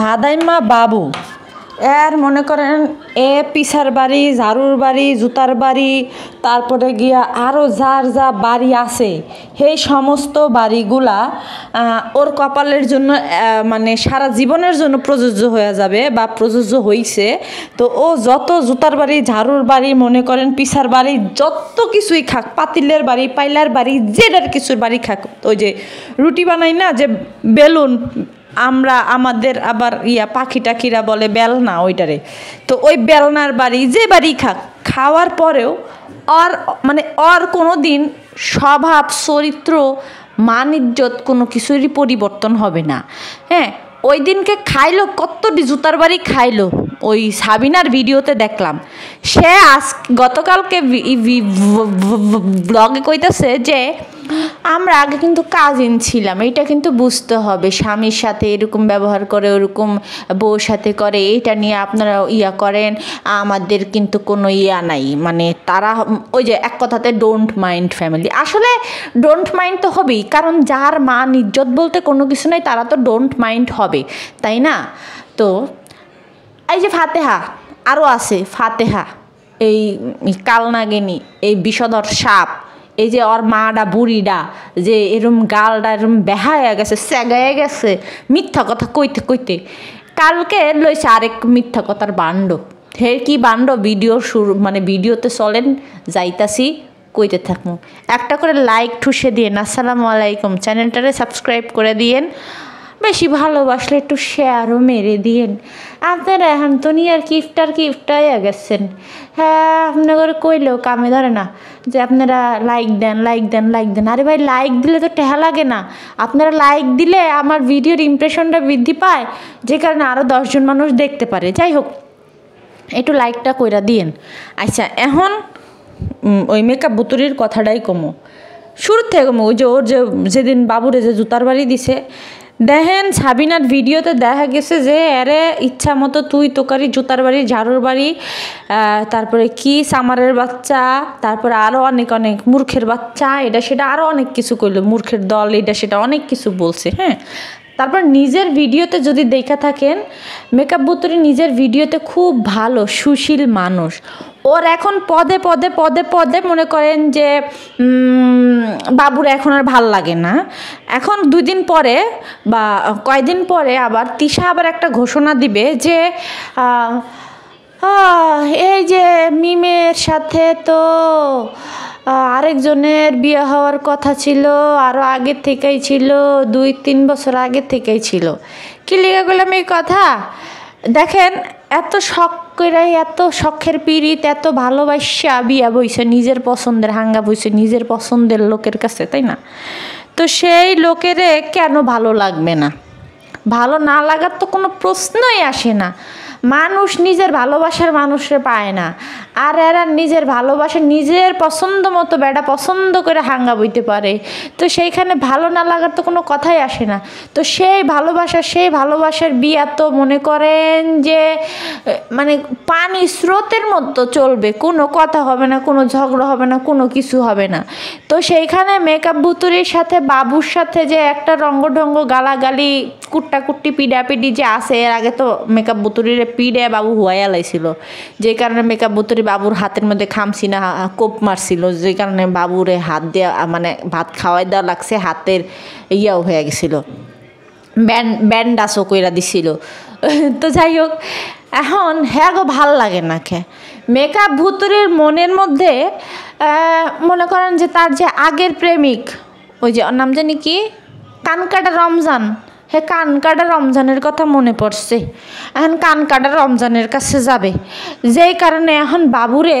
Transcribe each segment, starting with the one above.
ভাদাইমা বাবু এর মনে করেন এ পিসার বাড়ি ঝাড়ুর বাড়ি জুতার বাড়ি তারপরে গিয়া আরও যার যা বাড়ি আছে সেই সমস্ত বাড়িগুলা ওর কপালের জন্য মানে সারা জীবনের জন্য প্রযোজ্য হয়ে যাবে বা প্রযোজ্য হইছে তো ও যত জুতার বাড়ি ঝাড়ুর বাড়ি মনে করেন পিসার বাড়ি যত কিছুই খাক পাতিলের বাড়ি পাইলার বাড়ি যেটার কিছুর বাড়ি খাক ওই যে রুটি বানাই না যে বেলুন আমরা আমাদের আবার ইয়া পাখি টাকিরা বলে বেলনা ওইটারে তো ওই বেলনার বাড়ি যে বাড়ি খাক খাওয়ার পরেও আর মানে আর কোনো দিন স্বভাব চরিত্র মান ইজ্জত কোনো কিছুরই পরিবর্তন হবে না হ্যাঁ ওই দিনকে খাইলো কতটি জুতার বাড়ি খাইলো ওই সাবিনার ভিডিওতে দেখলাম সে আজ গতকালকে ব্লগে কইতেছে যে আমরা আগে কিন্তু কাজিন ছিলাম এটা কিন্তু বুঝতে হবে স্বামীর সাথে এরকম ব্যবহার করে ওরকম বউর সাথে করে এটা নিয়ে আপনারা ইয়া করেন আমাদের কিন্তু কোনো ইয়া নাই মানে তারা ওই যে এক কথাতে ডোন্ট মাইন্ড ফ্যামিলি আসলে ডোন্ট মাইন্ড তো হবেই কারণ যার মা নির্যত বলতে কোনো কিছু নাই তারা তো ডোন্ট মাইন্ড হবে তাই না তো এই যে ফাতেহা আরও আছে ফাতেহা এই কালনাগিনী এই বিষধর সাপ এই যে ওর মাডা বুড়িডা যে এরম গালডা এরম বেহায়া গেছে স্যাগায়া গেছে মিথ্যা কথা কইতে কইতে কালকে লইছে আরেক মিথ্যা কথার বান্ড ফের কি বান্ড ভিডিও শুরু মানে ভিডিওতে চলেন যাইতাছি কইতে থাকুন একটা করে লাইক ঠুসে দিয়েন আসসালামু আলাইকুম চ্যানেলটারে সাবস্ক্রাইব করে দিয়েন বেশি ভালোবাসলে একটু শেয়ারও মেরে দিয়েন আপনারা এখন তো নিয়ে আর কিফটার কিফটাই গেছেন হ্যাঁ আপনাকে কইলেও কামে ধরে না যে আপনারা লাইক দেন লাইক দেন লাইক দেন আরে ভাই লাইক দিলে তো টেহা লাগে না আপনারা লাইক দিলে আমার ভিডিওর ইমপ্রেশনটা বৃদ্ধি পায় যে কারণে আরও দশজন মানুষ দেখতে পারে যাই হোক একটু লাইকটা কইরা দিয়েন আচ্ছা এখন ওই মেকআপ বুতুরির কথাটাই কমো শুরুর থেকে কমো ওই যে ওর যে যেদিন বাবুরে যে জুতার বাড়ি দিছে দেখেন সাবিনার ভিডিওতে দেখা গেছে যে এরে ইচ্ছা মতো তুই তোকারি জুতার বাড়ি ঝাড়ুর বাড়ি তারপরে কি সামারের বাচ্চা তারপরে আরও অনেক অনেক মূর্খের বাচ্চা এটা সেটা আরও অনেক কিছু করলো মূর্খের দল এটা সেটা অনেক কিছু বলছে হ্যাঁ তারপর নিজের ভিডিওতে যদি দেখা থাকেন মেকআপ বুতরি নিজের ভিডিওতে খুব ভালো সুশীল মানুষ ওর এখন পদে পদে পদে পদে মনে করেন যে বাবুর এখন আর ভাল লাগে না এখন দুই দিন পরে বা কয়দিন পরে আবার তিশা আবার একটা ঘোষণা দিবে যে এই যে মিমের সাথে তো আরেকজনের বিয়ে হওয়ার কথা ছিল আরও আগের থেকেই ছিল দুই তিন বছর আগের থেকেই ছিল কি লিখে গেলাম এই কথা দেখেন এত শখ করে এত শখের পীড়িত এত ভালোবাসা বিয়া বইছে নিজের পছন্দের হাঙ্গা বইছে নিজের পছন্দের লোকের কাছে তাই না তো সেই লোকেরে কেন ভালো লাগবে না ভালো না লাগার তো কোনো প্রশ্নই আসে না মানুষ নিজের ভালোবাসার মানুষরে পায় না আর এরা নিজের ভালোবাসা নিজের পছন্দ মতো বেটা পছন্দ করে হাঙ্গা বইতে পারে তো সেইখানে ভালো না লাগার তো কোনো কথাই আসে না তো সেই ভালোবাসা সেই ভালোবাসার বিয়া তো মনে করেন যে মানে পানি স্রোতের মতো চলবে কোনো কথা হবে না কোনো ঝগড়া হবে না কোনো কিছু হবে না তো সেইখানে মেকআপ বুতুরির সাথে বাবুর সাথে যে একটা রঙ্গঢঙ্গ গালাগালি কুট্টাকুট্টি পিডাপিডি যে আসে এর আগে তো মেকআপ বুতুরির পিডে বাবু হুয়াইয়া লাইছিল যে কারণে মেকআপ বুতুরি বাবুর হাতের মধ্যে খামসিনা কোপ মারছিল যে কারণে বাবুরে হাত দেওয়া মানে ভাত খাওয়াই দেওয়া লাগছে হাতের ইয়াও হয়ে গেছিল ব্যান্ড আসো কইরা দিছিল তো যাই হোক এখন হ্যাঁ গো ভাল লাগে না খে মেকআপ ভুতুরের মনের মধ্যে মনে করেন যে তার যে আগের প্রেমিক ওই যে নাম জানি কি কানকাটা রমজান হে কানকাটা রমজানের কথা মনে পড়ছে এখন কানকাটা রমজানের কাছে যাবে যেই কারণে এখন বাবুরে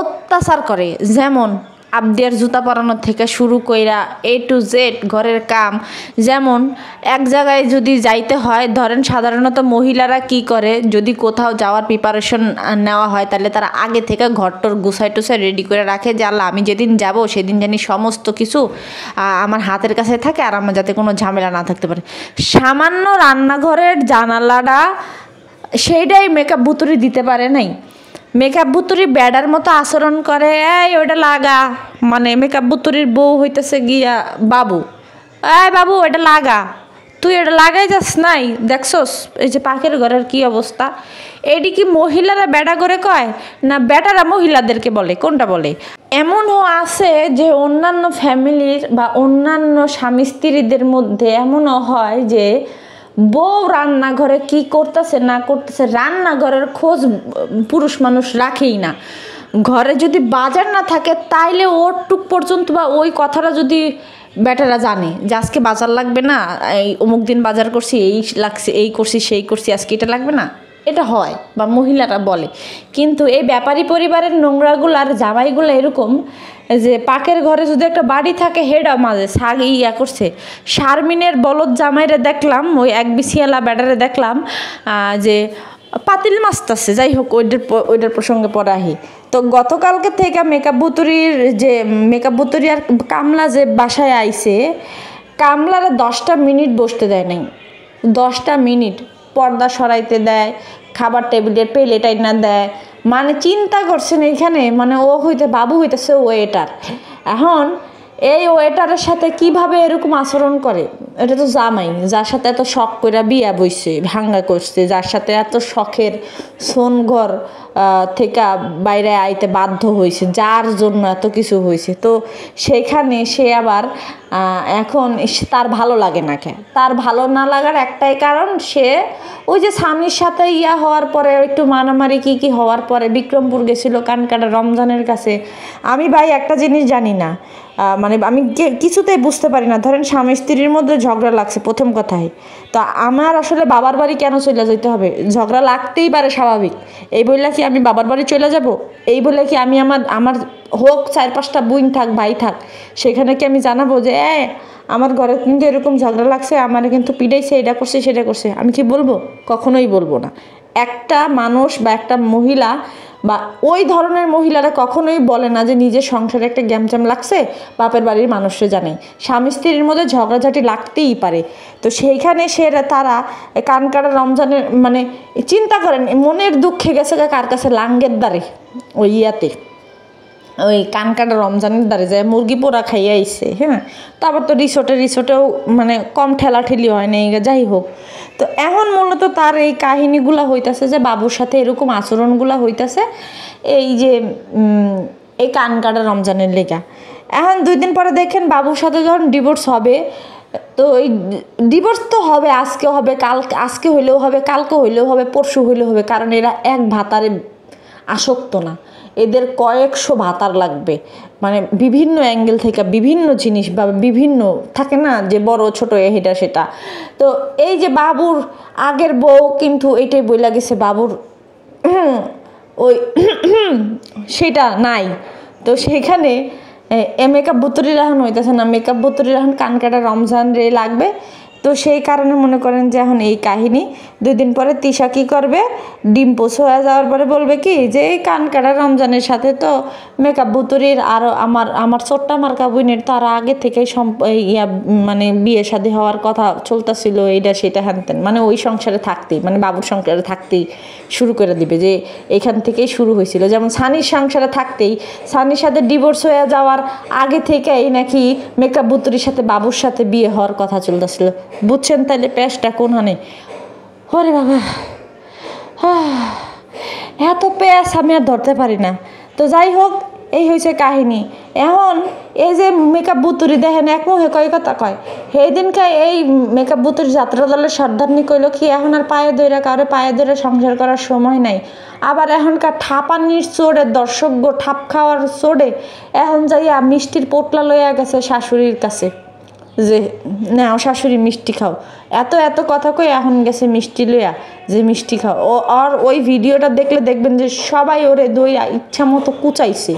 অত্যাচার করে যেমন আবদের জুতা পরানো থেকে শুরু কইরা এ টু জেড ঘরের কাম যেমন এক জায়গায় যদি যাইতে হয় ধরেন সাধারণত মহিলারা কি করে যদি কোথাও যাওয়ার প্রিপারেশন নেওয়া হয় তাহলে তারা আগে থেকে ঘরটর গুছাই টুসাই রেডি করে রাখে যে আল্লাহ আমি যেদিন যাব সেদিন জানি সমস্ত কিছু আমার হাতের কাছে থাকে আর আমার যাতে কোনো ঝামেলা না থাকতে পারে সামান্য রান্নাঘরের জানালাটা সেইটাই মেকআপ ভুতুরি দিতে পারে নাই মেকআপ বুতুরি ব্যাডার মতো আচরণ করে এই ওইটা লাগা মানে মেকআপ বুতুরির বউ হইতেছে গিয়া বাবু এই বাবু ওইটা লাগা তুই এটা লাগাই যাস নাই দেখছোস এই যে পাখির ঘরের কি অবস্থা এটি কি মহিলারা বেটা করে কয় না বেটারা মহিলাদেরকে বলে কোনটা বলে এমনও আছে যে অন্যান্য ফ্যামিলির বা অন্যান্য স্বামী স্ত্রীদের মধ্যে এমনও হয় যে বউ রান্নাঘরে কি করতেছে না করতেছে রান্নাঘরের খোঁজ পুরুষ মানুষ রাখেই না ঘরে যদি বাজার না থাকে তাইলে ওর টুক পর্যন্ত বা ওই কথাটা যদি বেটারা জানে যে আজকে বাজার লাগবে না এই অমুক দিন বাজার করছি এই লাগছে এই করছি সেই করছি আজকে এটা লাগবে না এটা হয় বা মহিলারা বলে কিন্তু এই ব্যাপারী পরিবারের নোংরাগুলো আর জামাইগুলো এরকম যে পাকের ঘরে যদি একটা বাড়ি থাকে হেডা মাঝে শাক ইয়া করছে শারমিনের বলদ জামাইরে দেখলাম ওই এক বিশিয়ালা ব্যাটারে দেখলাম যে পাতিল মাছতাছে যাই হোক ওইটার ওইটার প্রসঙ্গে পরে আহি তো গতকালকে থেকে মেকআপ বুতুরির যে মেকআপ বুতুরি আর কামলা যে বাসায় আইছে কামলারা দশটা মিনিট বসতে দেয় নাই দশটা মিনিট পর্দা সরাইতে দেয় খাবার টেবিলের পেলেটাই না দেয় মানে চিন্তা করছেন এইখানে মানে ও হইতে বাবু হইতেছে ওয়েটার এখন এই ওয়েটারের সাথে কিভাবে এরকম আচরণ করে এটা তো জামাই যার সাথে এত শখ করে বিয়া বইছে ভাঙ্গা করছে যার সাথে এত শখের সোনঘর থেকে বাইরে আইতে বাধ্য হয়েছে যার জন্য এত কিছু হয়েছে তো সেখানে সে আবার এখন তার ভালো লাগে না কে তার ভালো না লাগার একটাই কারণ সে ওই যে স্বামীর সাথে ইয়া হওয়ার পরে একটু মারামারি কি কি হওয়ার পরে বিক্রমপুর গেছিল কানকাটা রমজানের কাছে আমি ভাই একটা জিনিস জানি না মানে আমি কিছুতেই বুঝতে পারি না ধরেন স্বামী স্ত্রীর মধ্যে ঝগড়া লাগছে প্রথম কথাই তো আমার আসলে বাবার বাড়ি কেন চলে যেতে হবে ঝগড়া লাগতেই পারে স্বাভাবিক এই বললা কি আমি বাবার বাড়ি চলে যাব এই বলে কি আমি আমার আমার হোক চার পাঁচটা বুইন থাক ভাই থাক সেখানে কি আমি জানাবো যে এ আমার ঘরে কিন্তু এরকম ঝগড়া লাগছে আমার কিন্তু পিটাইছে এটা করছে সেটা করছে আমি কি বলবো কখনোই বলবো না একটা মানুষ বা একটা মহিলা বা ওই ধরনের মহিলারা কখনোই বলে না যে নিজের সংসারে একটা গ্যামচাম লাগছে বাপের বাড়ির মানুষরা জানে স্বামী স্ত্রীর মধ্যে ঝগড়াঝাটি লাগতেই পারে তো সেইখানে সে তারা কানকাটা রমজানের মানে চিন্তা করেন মনের দুঃখে গেছে কার কাছে লাঙ্গের দ্বারে ওই ইয়াতে ওই কান কাটা রমজানের দ্বারে যায় মুরগি পোড়া খাইয়ে আইসে হ্যাঁ তারপর তো রিসোর্টে রিসোর্টেও মানে কম ঠেলাঠেলি হয় না যাই হোক তো এখন মূলত তার এই কাহিনিগুলা হইতাছে যে বাবুর সাথে এরকম আচরণগুলা হইতাছে এই যে এই কান কাটা রমজানের লেগা এখন দুই দিন পরে দেখেন বাবুর সাথে যখন ডিভোর্স হবে তো এই ডিভোর্স তো হবে আজকে হবে কাল আজকে হইলেও হবে কালকে হইলেও হবে পরশু হইলেও হবে কারণ এরা এক ভাতারে আসক্ত না এদের কয়েকশো ভাতার লাগবে মানে বিভিন্ন অ্যাঙ্গেল থেকে বিভিন্ন জিনিস বা বিভিন্ন থাকে না যে বড় ছোট এটা সেটা তো এই যে বাবুর আগের বউ কিন্তু এটাই বই লাগেছে বাবুর ওই সেটা নাই তো সেখানে মেকআপ বুতরি রাহান হইতেছে না মেকআপ বুতরি রাহান কান কাটা রমজান রে লাগবে তো সেই কারণে মনে করেন যে এখন এই কাহিনী দুই দিন পরে তিশা কী করবে ডিম পোষ হয়ে যাওয়ার পরে বলবে কি যে এই কান কাটা রমজানের সাথে তো মেকআপ বুতুরির আরও আমার আমার ছোট্টা মার্কা বুইনের তো আর আগে থেকেই ইয়া মানে বিয়ে শাদী হওয়ার কথা চলতেছিল এইটা সেটা হ্যানতেন মানে ওই সংসারে থাকতেই মানে বাবুর সংসারে থাকতেই শুরু করে দিবে যে এখান থেকেই শুরু হয়েছিল যেমন সানির সংসারে থাকতেই সানির সাথে ডিভোর্স হয়ে যাওয়ার আগে থেকেই নাকি মেকআপ বুতুরির সাথে বাবুর সাথে বিয়ে হওয়ার কথা চলতেছিল বুঝছেন তাহলে প্যাঁচটা হানে হরে বাবা এত প্যাঁচ আমি আর ধরতে পারি না তো যাই হোক এই হয়েছে কাহিনী এখন এই যে মেকআপ বুতুরি দেখেন এক মুহে কয় কথা কয় সেই দিনকে এই মেকআপ বুতুরি যাত্রা দলের সর্দারনি কইল কি এখন আর পায়ে ধরে কারো পায়ে ধরে সংসার করার সময় নাই আবার এখনকার ঠাপানির চোরে দর্শকগো ঠাপ খাওয়ার চোরে এখন যাইয়া মিষ্টির পোটলা লইয়া গেছে শাশুড়ির কাছে যে নাও শাশুড়ি মিষ্টি খাও এত এত কথা কই এখন গেছে মিষ্টি লইয়া যে মিষ্টি খাও ও আর ওই ভিডিওটা দেখলে দেখবেন যে সবাই ওরে দইয়া ইচ্ছা মতো কুচাইছে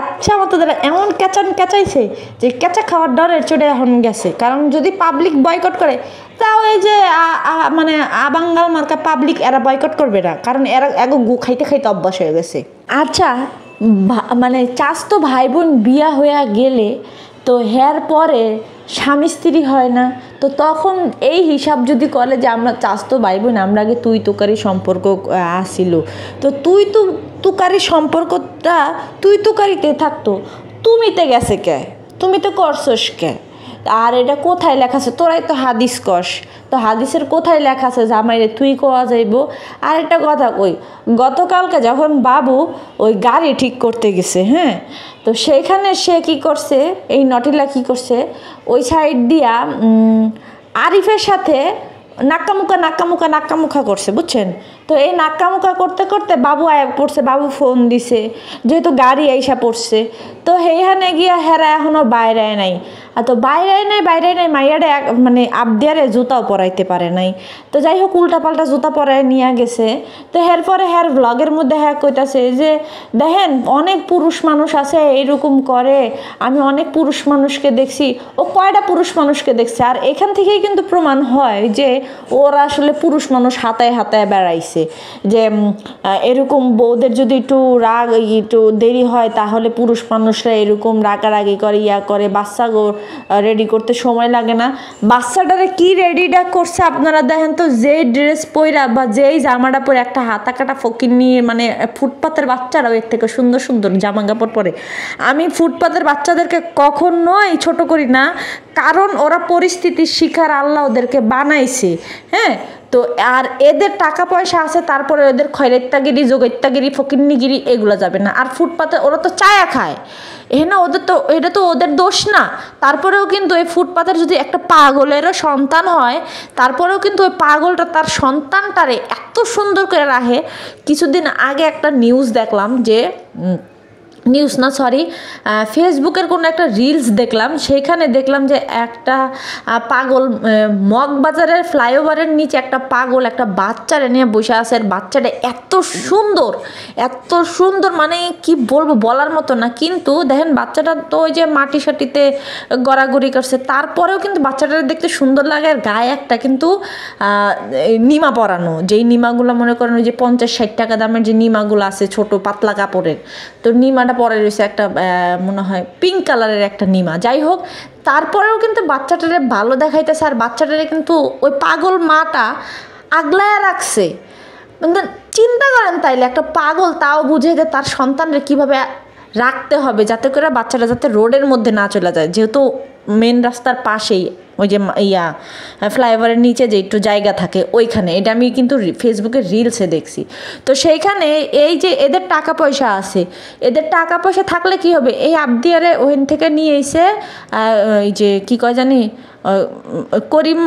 ইচ্ছা মতো তারা এমন ক্যাচান ক্যাচাইছে যে ক্যাচা খাওয়ার ডরের চোটে এখন গেছে কারণ যদি পাবলিক বয়কট করে তাও এই যে মানে আবাঙ্গাল মার্কা পাবলিক এরা বয়কট করবে না কারণ এরা এগো গু খাইতে খাইতে অভ্যাস হয়ে গেছে আচ্ছা মানে চাষ তো ভাই বোন বিয়া হইয়া গেলে তো হেয়ার পরে স্বামী স্ত্রী হয় না তো তখন এই হিসাব যদি করে যে আমরা তো ভাই বোন আমরা আগে তুই তোকারি সম্পর্ক আসিল তো তুই তো তুকারি সম্পর্কটা তুই তোকারিতে থাকতো তুমিতে গেছে কে তুমি তো করছস কে আর এটা কোথায় লেখা আছে তোরাই তো হাদিস কষ তো হাদিসের কোথায় লেখা আছে জামাইরে তুই কোয়া যাইব আর একটা কথা কই গতকালকে যখন বাবু ওই গাড়ি ঠিক করতে গেছে হ্যাঁ তো সেইখানে সে কি করছে এই নটিলা কি করছে ওই সাইড দিয়া আরিফের সাথে নাকামুকা নাকামুকা নাক্কামুখা করছে বুঝছেন তো এই নাক্কামুকা করতে করতে বাবু আয়া পড়ছে বাবু ফোন দিছে যেহেতু গাড়ি আইসা পড়ছে তো হেইহানে গিয়া হেরা এখনও বাইরে নাই আর তো বাইরে নাই বাইরে নাই মাইয়ারে মানে আবদিয়ারে জুতাও পরাইতে পারে নাই তো যাই হোক উল্টা পাল্টা জুতা পরাই নিয়ে গেছে তো হের পরে হের ব্লগের মধ্যে হ্যাঁ কইতাছে যে দেখেন অনেক পুরুষ মানুষ আছে এইরকম করে আমি অনেক পুরুষ মানুষকে দেখছি ও কয়টা পুরুষ মানুষকে দেখছে আর এখান থেকেই কিন্তু প্রমাণ হয় যে ওরা আসলে পুরুষ মানুষ হাতায় হাতায় বেড়াইছে আছে যে এরকম বউদের যদি একটু রাগ একটু দেরি হয় তাহলে পুরুষ মানুষরা এরকম রাগারাগি করে ইয়া করে বাচ্চা রেডি করতে সময় লাগে না বাচ্চাটারে কি রেডিটা করছে আপনারা দেখেন তো যেই ড্রেস পইরা বা যেই জামাটা পরে একটা হাতা কাটা ফকির নিয়ে মানে ফুটপাতের বাচ্চারাও এর থেকে সুন্দর সুন্দর জামা কাপড় পরে আমি ফুটপাতের বাচ্চাদেরকে এই ছোট করি না কারণ ওরা পরিস্থিতির শিকার আল্লাহ ওদেরকে বানাইছে হ্যাঁ তো আর এদের টাকা পয়সা আছে তারপরে ওদের খয়রেত্তাগিরি যোগত্যাগিরি ফকিরনিগিরি এগুলো যাবে না আর ফুটপাতে ওরা তো চায়া খায় না ওদের তো এটা তো ওদের দোষ না তারপরেও কিন্তু ওই ফুটপাতের যদি একটা পাগলেরও সন্তান হয় তারপরেও কিন্তু ওই পাগলটা তার সন্তানটারে এত সুন্দর করে রাখে কিছুদিন আগে একটা নিউজ দেখলাম যে নিউজ না সরি ফেসবুকের কোনো একটা রিলস দেখলাম সেখানে দেখলাম যে একটা পাগল মগবাজারের ফ্লাইওভারের নিচে একটা পাগল একটা বাচ্চারে নিয়ে বসে আসে আর বাচ্চাটা এত সুন্দর এত সুন্দর মানে কি বলবো বলার মতো না কিন্তু দেখেন বাচ্চাটা তো ওই যে মাটি সাটিতে গড়াগড়ি করছে তারপরেও কিন্তু বাচ্চাটা দেখতে সুন্দর লাগে আর গায়ে একটা কিন্তু নিমা পরানো যেই নিমাগুলো মনে করেন ওই যে পঞ্চাশ ষাট টাকা দামের যে নিমাগুলো আছে ছোট পাতলা কাপড়ের তো নিমাটা পরে রয়েছে একটা মনে হয় পিঙ্ক কালারের একটা নিমা যাই হোক তারপরেও কিন্তু বাচ্চাটারে ভালো দেখাইতেছে আর বাচ্চাটারে কিন্তু ওই পাগল মাটা আগলায় রাখছে চিন্তা করেন তাইলে একটা পাগল তাও বুঝে যে তার সন্তানরা কীভাবে রাখতে হবে যাতে করে বাচ্চাটা যাতে রোডের মধ্যে না চলে যায় যেহেতু মেন রাস্তার পাশেই ওই যে ইয়া ফ্লাইওভারের নিচে যে একটু জায়গা থাকে ওইখানে এটা আমি কিন্তু ফেসবুকে রিলসে দেখছি তো সেইখানে এই যে এদের টাকা পয়সা আছে এদের টাকা পয়সা থাকলে কি হবে এই আবদিয়ারে ওখান থেকে নিয়ে এসে এই যে কী কয় জানি করিম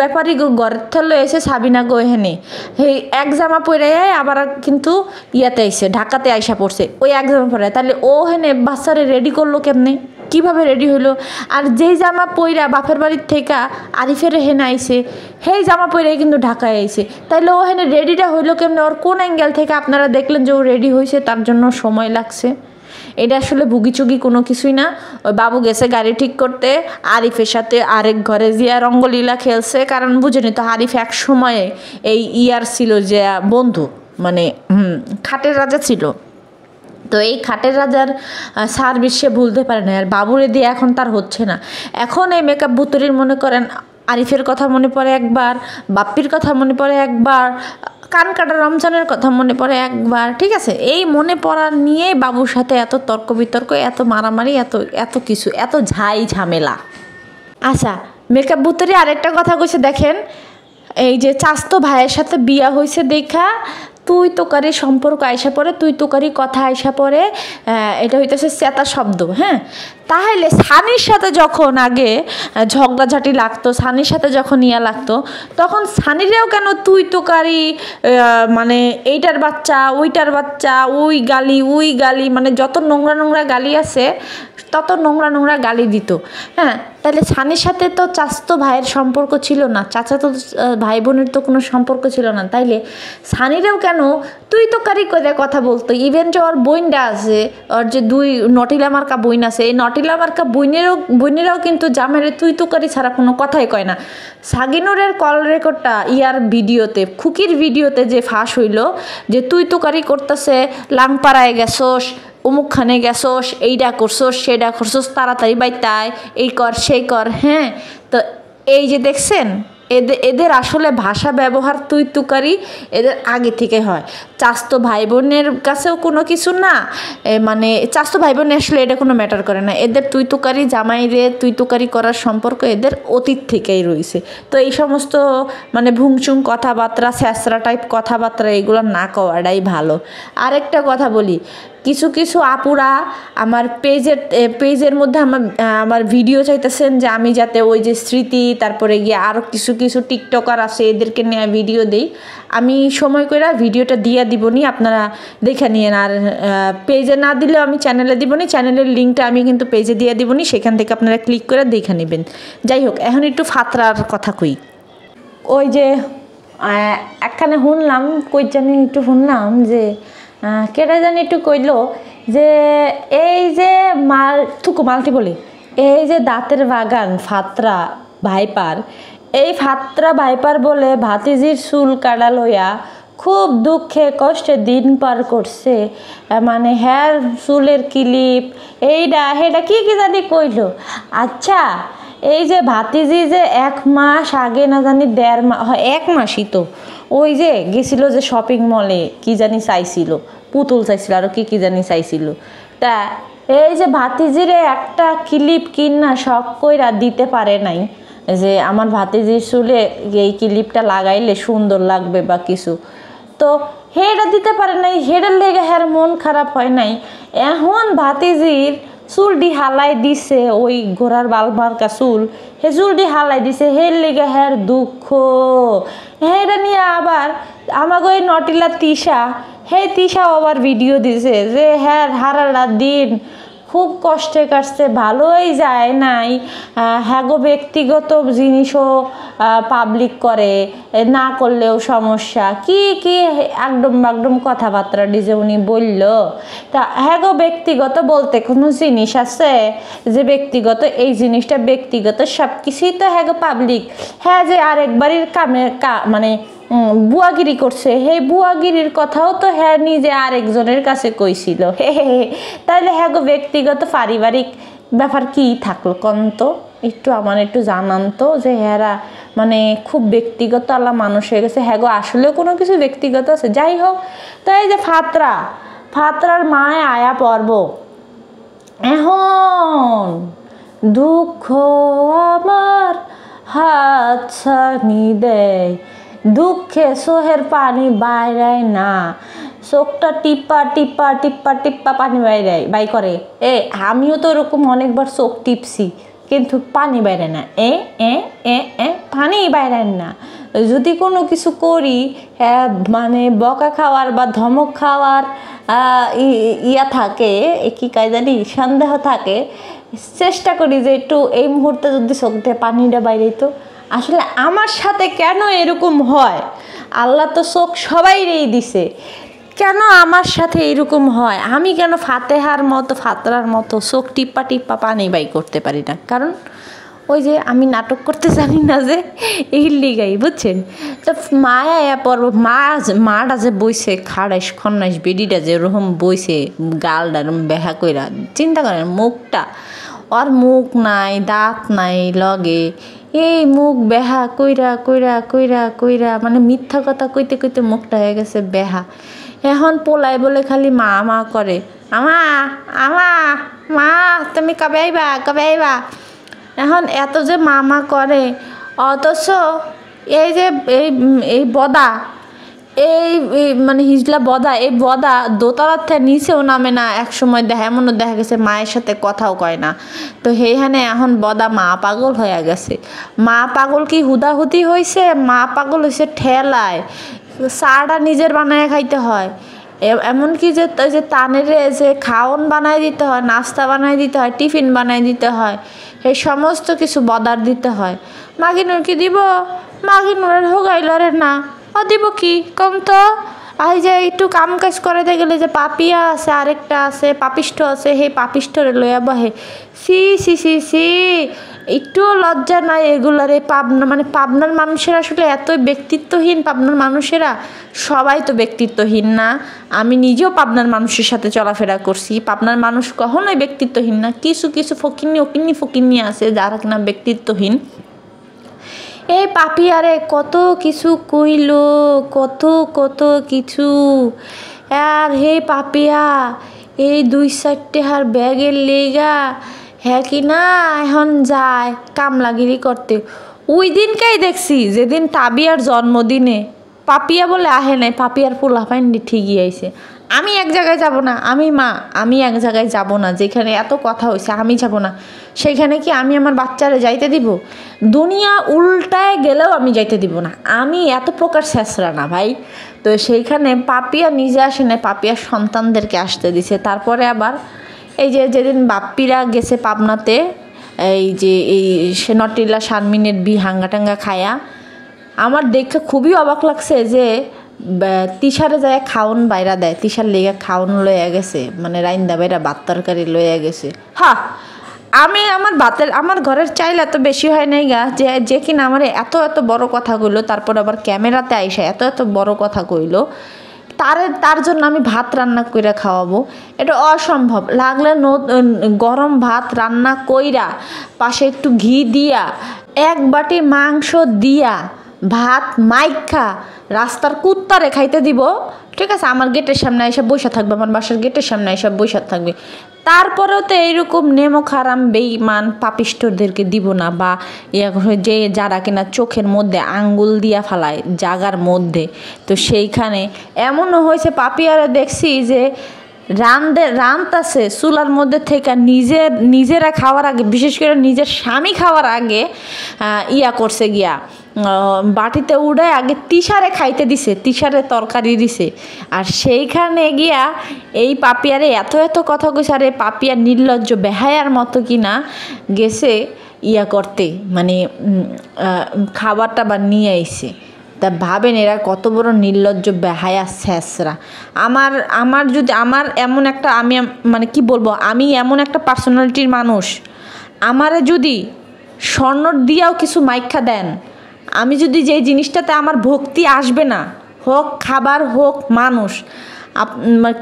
ব্যাপারী ঘর থেলে এসে সাবিনা হেনে সেই এক জামা পরে আবার কিন্তু ইয়াতে আইসে ঢাকাতে আইসা পড়ছে ওই এক জামা পরে তাহলে ও হেনে বাচ্চারে রেডি করলো কেমনে কিভাবে রেডি হইলো আর যেই জামা পইরা বাপের বাড়ির থেকে আরিফের হেনে আইসে সেই জামা পইরাই কিন্তু ঢাকায় আইসে তাইলে ও হেনে রেডিটা হইলো কেমনে ওর কোন অ্যাঙ্গেল থেকে আপনারা দেখলেন যে ও রেডি হয়েছে তার জন্য সময় লাগছে এটা আসলে ভুগিচুগি কোনো কিছুই না ওই বাবু গেছে গাড়ি ঠিক করতে আরিফের সাথে আরেক ঘরে জিয়া রঙ্গলীলা খেলছে কারণ বুঝেনি তো আরিফ এক সময়ে এই ইয়ার ছিল যে বন্ধু মানে খাটের রাজা ছিল তো এই খাটের রাজার সার্ভিস সে ভুলতে পারে না আর বাবুরে দিয়ে এখন তার হচ্ছে না এখন এই মেকআপ ভুতুরির মনে করেন আরিফের কথা মনে পড়ে একবার বাপ্পির কথা মনে পড়ে একবার কান কাটা রমজানের কথা মনে পড়ে একবার ঠিক আছে এই মনে পড়া নিয়ে বাবুর সাথে এত তর্ক বিতর্ক এত মারামারি এত এত কিছু এত ঝাই ঝামেলা আচ্ছা মেকআপ বুতরি আরেকটা কথা কইছে দেখেন এই যে চাস্তো ভাইয়ের সাথে বিয়া হয়েছে দেখা তুই তোকারি সম্পর্ক আইসা পড়ে তুই তোকারি কথা আইসা পড়ে এটা হইতেছে চেতা শব্দ হ্যাঁ তাহলে সানির সাথে যখন আগে ঝগড়াঝাটি লাগতো সানির সাথে যখন ইয়া লাগতো তখন সানিরাও কেন তুই তোকারি মানে এইটার বাচ্চা ওইটার বাচ্চা ওই গালি ওই গালি মানে যত নোংরা নোংরা গালি আছে তত নোংরা নোংরা গালি দিত হ্যাঁ তাহলে সানির সাথে তো চাচাতো ভাইয়ের সম্পর্ক ছিল না চাচা তো ভাই বোনের তো কোনো সম্পর্ক ছিল না তাইলে সানিরাও কেন তুই তো কারি করে কথা বলতো ইভেন যে ওর বইনটা আছে ওর যে দুই নটিলা কা বইন আছে এই নট মাটিলা মার্কা বইনেরও বইনেরাও কিন্তু জামেরে তুই তুকারি ছাড়া কোনো কথাই কয় না সাগিনুরের কল রেকর্ডটা ইয়ার ভিডিওতে খুকির ভিডিওতে যে ফাঁস হইল যে তুই তুকারি করতেছে লাংপাড়ায় গেছোস অমুকখানে গেছোস এইটা করছস সেটা করছস তাড়াতাড়ি বাইতায় এই কর সেই কর হ্যাঁ তো এই যে দেখছেন এদের এদের আসলে ভাষা ব্যবহার তুই তুকারি এদের আগে থেকে হয় চাস্তো ভাই বোনের কাছেও কোনো কিছু না মানে চাস্তো ভাই বোন আসলে এটা কোনো ম্যাটার করে না এদের তুই তুকারি জামাইরে তুই তুকারি করার সম্পর্ক এদের অতীত থেকেই রয়েছে তো এই সমস্ত মানে ভুংচুং কথাবার্তা স্যাঁচরা টাইপ কথাবার্তা এগুলো না কওয়াটাই ভালো আরেকটা কথা বলি কিছু কিছু আপুরা আমার পেজের পেজের মধ্যে আমার আমার ভিডিও চাইতেছেন যে আমি যাতে ওই যে স্মৃতি তারপরে গিয়ে আরও কিছু কিছু টিকটকার আছে এদেরকে নিয়ে ভিডিও দিই আমি সময় করে ভিডিওটা দিয়ে দিব নি আপনারা দেখে নিন আর পেজে না দিলেও আমি চ্যানেলে দিব নি চ্যানেলের লিঙ্কটা আমি কিন্তু পেজে দিয়ে দিব নি সেখান থেকে আপনারা ক্লিক করে দেখে নেবেন যাই হোক এখন একটু ফাতরার কথা কই ওই যে একখানে শুনলাম কই জানি একটু শুনলাম যে কেটা জানি একটু কইল যে এই যে মাল থুকু মালটি বলি এই যে দাঁতের বাগান ফাতরা ভাইপার এই ফাতরা ভাইপার বলে ভাতিজির চুল কাটা লইয়া খুব দুঃখে কষ্টে দিন পার করছে মানে হ্যার চুলের কিলিপ এইটা হেটা কি কি জানি কইল আচ্ছা এই যে ভাতিজি যে এক মাস আগে না জানি দেড় মাস এক মাসই তো ওই যে গেছিল যে শপিং মলে কি জানি চাইছিল পুতুল চাইছিল আরও কি কি জানি চাইছিল তা এই যে ভাতিজিরে একটা ক্লিপ কিনা শখ কইরা দিতে পারে নাই যে আমার ভাতিজির চুলে এই ক্লিপটা লাগাইলে সুন্দর লাগবে বা কিছু তো হেডা দিতে পারে নাই হেডের লেগে হের মন খারাপ হয় নাই এখন ভাতিজির দি হালাই দিছে ওই ঘোড়ার বাল মার্কা চুল হে দি হালাই দিছে হের লিগে হের দুঃখ হেরা নিয়ে আবার আমাকে ওই নটিলা তিশা হে তিশা আবার ভিডিও দিছে যে হ্যাঁ হারালা দিন খুব কষ্টে কাটছে ভালোই যায় নাই হ্যাগো ব্যক্তিগত জিনিসও পাবলিক করে না করলেও সমস্যা কি কি একদম বাগডম কথাবার্তা ডিজে উনি বলল তা হ্যাগো ব্যক্তিগত বলতে কোনো জিনিস আছে যে ব্যক্তিগত এই জিনিসটা ব্যক্তিগত সব কিছুই তো হ্যাগো পাবলিক হ্যাঁ যে আরেকবারই কামে মানে বুয়াগিরি করছে হে বুয়াগিরির কথাও তো হ্যাঁ নিজে আর একজনের কাছে কইছিল হে হে হে তাহলে হ্যাঁ গো ব্যক্তিগত পারিবারিক ব্যাপার কি থাকলো কন্ত একটু আমার একটু জানান তো যে হ্যাঁ মানে খুব ব্যক্তিগত আল্লাহ মানুষ হয়ে গেছে হ্যাঁ গো আসলেও কোনো কিছু ব্যক্তিগত আছে যাই হোক তাই যে ফাতরা ফাতরার মায় আয়া পর্ব এখন দুঃখ আমার হাত ছানি দেয় দুঃখে সোহের পানি বাইরায় না চোখটা টিপা টিপা টিপা টিপা পানি বাইরায় বাই করে এ আমিও তো ওরকম অনেকবার চোখ টিপছি কিন্তু পানি বাইরে না এ এ এ এ পানি বাইরে না যদি কোনো কিছু করি মানে বকা খাওয়ার বা ধমক খাওয়ার ইয়া থাকে কি কায়দানি সন্দেহ থাকে চেষ্টা করি যে একটু এই মুহূর্তে যদি চোখ দেয় পানিটা বাইরে তো আসলে আমার সাথে কেন এরকম হয় আল্লাহ তো চোখ সবাই রেই দিছে কেন আমার সাথে এরকম হয় আমি কেন ফাতেহার মতো ফাতরার মতো চোখ টিপ্পা টিপ্পা পানি বাই করতে পারি না কারণ ওই যে আমি নাটক করতে জানি না যে এই লিগাই বুঝছেন তো মায়া পর্ব মা মাটা যে বইছে খাড়াইস খন্নাইস বেডিটা যে ওরকম বইছে গালটা এরম বেহা কইরা চিন্তা করেন মুখটা ওর মুখ নাই দাঁত নাই লগে এই মুখ বেহা কইরা কইরা কইরা কইরা মানে মিথ্যা কথা কইতে কইতে মুখটা হয়ে গেছে বেহা এখন পোলায় বলে খালি মা মা করে আমা আমা মা তুমি কবে আইবা কবে আইবা এখন এত যে মা মা করে অথচ এই যে এই এই বদা এই মানে হিজলা বদা এই বদা দোতলার থেকে নিচেও নামে না এক সময় দেখা এমনও দেখা গেছে মায়ের সাথে কথাও কয় না তো সেইখানে এখন বদা মা পাগল হয়ে গেছে মা পাগল কি হুদাহুদি হয়েছে মা পাগল হয়েছে ঠেলায় চাটা নিজের বানায় খাইতে হয় এমনকি যে যে তানের যে খাওন বানায় দিতে হয় নাস্তা বানায় দিতে হয় টিফিন বানায় দিতে হয় এই সমস্ত কিছু বদার দিতে হয় মাগিনুর কি দিব মাগিনুরের হোগাইলরের না ও দিব কি কম তো আই যে একটু কাম কাজ করাতে গেলে যে পাপিয়া আছে আরেকটা আছে পাপিষ্ঠ আছে সেই পাপিষ্ঠরে লইয়া বহে সি সি সি সি একটুও লজ্জা নাই এগুলার এই পাবনা মানে পাবনার মানুষেরা আসলে এত ব্যক্তিত্বহীন পাবনার মানুষেরা সবাই তো ব্যক্তিত্বহীন না আমি নিজেও পাবনার মানুষের সাথে চলাফেরা করছি পাবনার মানুষ কখনোই ব্যক্তিত্বহীন না কিছু কিছু ফকিন্নি ওকিন্নি ফকিন্নি আছে যারা কিনা ব্যক্তিত্বহীন এই পাপিয়ারে কত কিছু কইল কত কত কিছু আর হে পাপিয়া এই দুই চারটে হার ব্যাগের লেগা হ্যাঁ কি না এখন যায় কামলাগিরি করতে ওই দিনকেই দেখছি যেদিন তাবিয়ার জন্মদিনে পাপিয়া বলে আহে নাই পাপিয়ার ফুল আফাইন্ডি ঠিকই আইছে আমি এক জায়গায় যাব না আমি মা আমি এক জায়গায় যাব না যেখানে এত কথা হয়েছে আমি যাব না সেখানে কি আমি আমার বাচ্চারা যাইতে দিব দুনিয়া উল্টায় গেলেও আমি যাইতে দিব না আমি এত প্রকার শেষরা না ভাই তো সেইখানে পাপিয়া নিজে আসে না পাপিয়ার সন্তানদেরকে আসতে দিছে তারপরে আবার এই যে যেদিন বাপ্পিরা গেছে পাবনাতে এই যে এই সে নটিল্লা সারমিনের বি হাঙ্গাটাঙ্গা খায়া আমার দেখে খুবই অবাক লাগছে যে তিসারে যায় খাওন বাইরা দেয় তিসার লেগে খাওন লইয়া গেছে মানে রাইন্দা বাইরা ভাত তরকারি লইয়া গেছে হা আমি আমার ভাতের আমার ঘরের চাইল এত বেশি হয় নাই গা যে যে কিনা আমার এত এত বড় কথা কইলো তারপর আবার ক্যামেরাতে আইসা এত এত বড় কথা কইলো তার তার জন্য আমি ভাত রান্না কইরা খাওয়াবো এটা অসম্ভব লাগলে গরম ভাত রান্না কইরা পাশে একটু ঘি দিয়া এক বাটি মাংস দিয়া ভাত মাইখা রাস্তার কুত্তারে খাইতে দিব ঠিক আছে আমার গেটের সামনে এসে বসে থাকবে আমার বাসার গেটের সামনে এসে বসে থাকবে তারপরেও তো এইরকম নেমো খারাম বেইমান পাপিষ্টদেরকে দিব না বা যে যারা কিনা চোখের মধ্যে আঙ্গুল দিয়া ফালায় জাগার মধ্যে তো সেইখানে এমনও হয়েছে পাপিয়ারে দেখছি যে রান্ধে রান্ধতাছে চুলার মধ্যে থেকে নিজের নিজেরা খাওয়ার আগে বিশেষ করে নিজের স্বামী খাওয়ার আগে ইয়া করছে গিয়া বাটিতে উড়ে আগে তিসারে খাইতে দিছে তিসারে তরকারি দিছে আর সেইখানে গিয়া এই পাপিয়ারে এত এত কথা কইছে আর এই নির্লজ্জ বেহায়ার মতো কিনা গেছে ইয়া করতে মানে খাবারটা বা নিয়ে আইছে তা ভাবেন এরা কত বড় নির্লজ্জ বেহায়া স্যাঁচরা আমার আমার যদি আমার এমন একটা আমি মানে কি বলবো আমি এমন একটা পার্সোনালিটির মানুষ আমারে যদি স্বর্ণ দিয়েও কিছু মাইক্ষা দেন আমি যদি যেই জিনিসটাতে আমার ভক্তি আসবে না হোক খাবার হোক মানুষ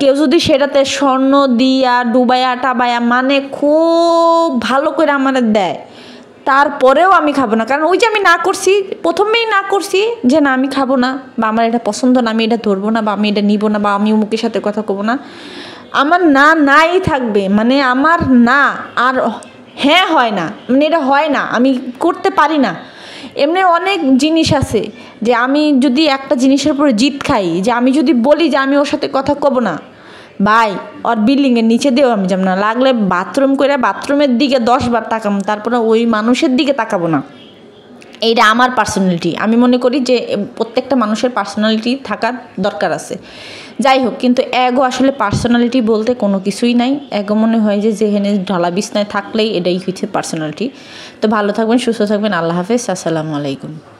কেউ যদি সেটাতে স্বর্ণ দিয়া ডুবায়া টাবায়া মানে খুব ভালো করে আমার দেয় তারপরেও আমি খাবো না কারণ ওই যে আমি না করছি প্রথমেই না করছি যে না আমি খাবো না বা আমার এটা পছন্দ না আমি এটা ধরবো না বা আমি এটা নিব না বা আমি উমুকের সাথে কথা কবো না আমার না নাই থাকবে মানে আমার না আর হ্যাঁ হয় না মানে এটা হয় না আমি করতে পারি না এমনি অনেক জিনিস আছে যে আমি যদি একটা জিনিসের উপরে জিত খাই যে আমি যদি বলি যে আমি ওর সাথে কথা কব না ভাই ওর বিল্ডিংয়ের নিচে দিয়েও আমি যাব না লাগলে বাথরুম করে বাথরুমের দিকে দশবার তাকাবো তারপরে ওই মানুষের দিকে তাকাবো না এইটা আমার পার্সোনালিটি আমি মনে করি যে প্রত্যেকটা মানুষের পার্সোনালিটি থাকার দরকার আছে যাই হোক কিন্তু এগো আসলে পার্সোনালিটি বলতে কোনো কিছুই নাই এগো মনে হয় যে যেখানে ঢলা বিছনায় থাকলেই এটাই হচ্ছে পার্সোনালিটি তো ভালো থাকবেন সুস্থ থাকবেন আল্লাহ হাফেজ আসসালামু আলাইকুম